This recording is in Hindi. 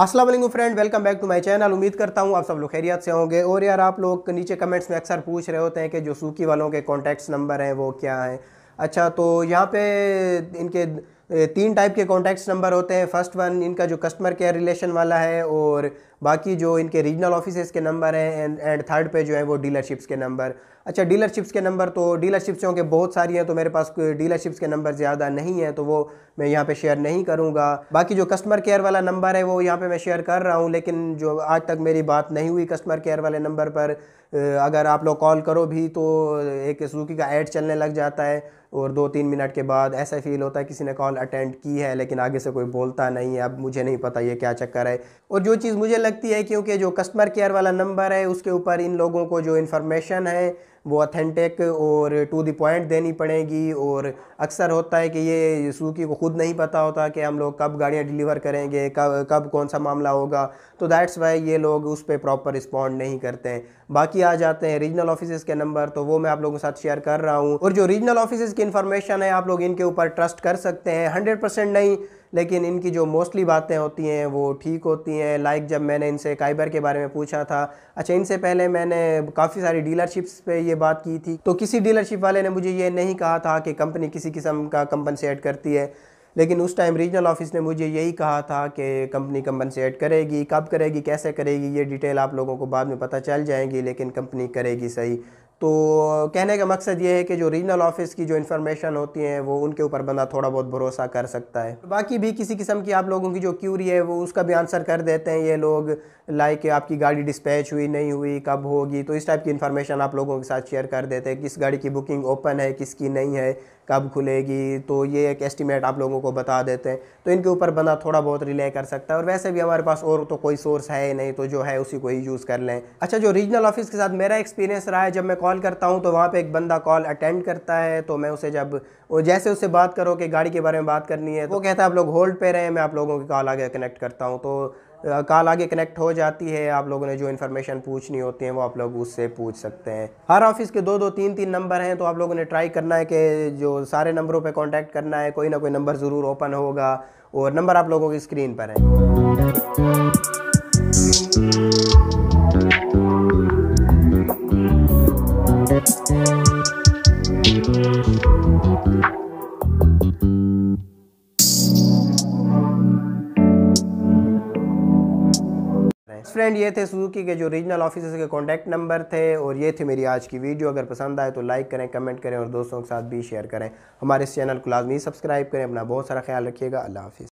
Aslam friend welcome back to my channel उम्मीद करता हूँ आप सब लोग खैरियत से होंगे और यार आप लोग नीचे कमेंट्स में अक्सर पूछ रहे होते हैं कि जो सूकी वालों के कॉन्टैक्ट्स नंबर हैं वो क्या हैं अच्छा तो यहाँ पे इनके तीन टाइप के कॉन्टैक्ट्स नंबर होते हैं फर्स्ट वन इनका जो कस्टमर केयर रिलेशन वाला है और बाकी जो इनके रीजनल ऑफिसज़ के नंबर हैं एंड एंड थर्ड पे जो है वो डीलरशिप्स के नंबर अच्छा डीलरशिप्स के नंबर तो डीलरशिप्स चूँकि बहुत सारी हैं तो मेरे पास डीलरशिप्स के नंबर ज़्यादा नहीं है तो वो मैं यहाँ पे शेयर नहीं करूँगा बाकी जो कस्टमर केयर वाला नंबर है वो यहाँ पे मैं शेयर कर रहा हूँ लेकिन जो आज तक मेरी बात नहीं हुई कस्टमर केयर वाले नंबर पर अगर आप लोग कॉल करो भी तो एक सूखी का ऐड चलने लग जाता है और दो तीन मिनट के बाद ऐसा फील होता है किसी ने कॉल अटेंड की है लेकिन आगे से कोई बोलता नहीं है अब मुझे नहीं पता ये क्या चक्कर है और जो चीज़ मुझे लगती है क्योंकि जो कस्टमर केयर वाला नंबर है उसके ऊपर इन लोगों को जो इन्फॉर्मेशन है वो अथेंटिक और टू द पॉइंट देनी पड़ेगी और अक्सर होता है कि ये सूखी को ख़ुद नहीं पता होता कि हम लोग कब गाड़ियाँ डिलीवर करेंगे कब कब कौन सा मामला होगा तो दैट्स वाई ये लोग उस पर प्रॉपर रिस्पॉन्ड नहीं करते हैं बाकी आ जाते हैं रीजनल ऑफिस के नंबर तो वो मैं आप लोगों के साथ शेयर कर रहा हूँ और जो रीजनल ऑफिस की इन्फॉर्मेशन है आप लोग इनके ऊपर ट्रस्ट कर सकते हैं हंड्रेड नहीं लेकिन इनकी जो मोस्टली बातें होती हैं वो ठीक होती हैं लाइक जब मैंने इनसे काइबर के बारे में पूछा था अच्छा इनसे पहले मैंने काफ़ी सारी डीलरशिप्स पे ये बात की थी तो किसी डीलरशिप वाले ने मुझे ये नहीं कहा था कि कंपनी किसी किस्म का कंपनसेट करती है लेकिन उस टाइम रीजनल ऑफिस ने मुझे यही कहा था कि कंपनी कंपनसेट करेगी कब करेगी कैसे करेगी ये डिटेल आप लोगों को बाद में पता चल जाएगी लेकिन कंपनी करेगी सही तो कहने का मकसद ये है कि जो रीजनल ऑफिस की जो इन्फॉर्मेशन होती है वो उनके ऊपर बंदा थोड़ा बहुत भरोसा कर सकता है बाकी भी किसी किस्म की आप लोगों की जो क्यूरी है वो उसका भी आंसर कर देते हैं ये लोग लाइक आपकी गाड़ी डिस्पैच हुई नहीं हुई कब होगी तो इस टाइप की इन्फॉर्मेशन आप लोगों के साथ शेयर कर देते हैं किस गाड़ी की बुकिंग ओपन है किसकी नहीं है कब खुलेगी तो ये एक एस्टिमेट आप लोगों को बता देते हैं तो इनके ऊपर बंदा थोड़ा बहुत रिले कर सकता है और वैसे भी हमारे पास और तो कोई सोर्स है नहीं तो जो है उसी को ही यूज़ कर लें अच्छा जो रीजनल ऑफिस के साथ मेरा एक्सपीरियंस रहा है जब मैं कॉल करता हूँ तो वहाँ पर एक बंदा कॉल अटेंड करता है तो मैं उसे जब जैसे उससे बात करो कि गाड़ी के बारे में बात करनी है तो वो कहता है आप लोग होल्ड पे रहें मैं आप लोगों की कॉल आगे कनेक्ट करता हूँ तो कॉल आगे कनेक्ट हो जाती है आप लोगों ने जो इन्फॉर्मेशन पूछनी होती है वो आप लोग उससे पूछ सकते हैं हर ऑफिस के दो दो तीन तीन नंबर हैं तो आप लोगों ने ट्राई करना है कि जो सारे नंबरों पे कांटेक्ट करना है कोई ना कोई नंबर ज़रूर ओपन होगा और नंबर आप लोगों की स्क्रीन पर है बेस्ट फ्रेंड ये थे सुजुकी के जो रीजनल ऑफिसर्स के कॉन्टैक्ट नंबर थे और ये थी मेरी आज की वीडियो अगर पसंद आए तो लाइक करें कमेंट करें और दोस्तों के साथ भी शेयर करें हमारे इस चैनल को लाजमी सब्सक्राइब करें अपना बहुत सारा ख्याल रखिएगा अल्लाह हाफिज़